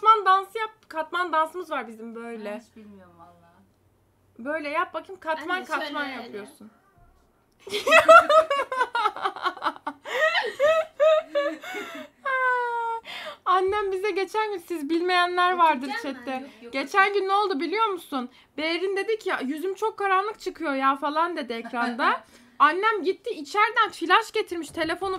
katman dansı yap. Katman dansımız var bizim böyle. Ben hiç bilmiyorum valla. Böyle yap bakayım katman Anne, katman şöyle, yapıyorsun. Annem bize geçen gün siz bilmeyenler vardır Okuyacağım chatte. Geçen gün ne oldu biliyor musun? Berin dedi ki yüzüm çok karanlık çıkıyor ya falan dedi ekranda. Annem gitti içeriden flash getirmiş telefonu